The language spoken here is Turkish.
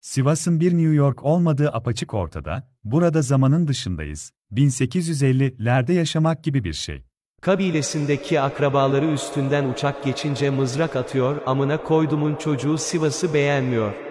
Sivas'ın bir New York olmadığı apaçık ortada, burada zamanın dışındayız, 1850'lerde yaşamak gibi bir şey. Kabilesindeki akrabaları üstünden uçak geçince mızrak atıyor, amına koydumun çocuğu Sivas'ı beğenmiyor.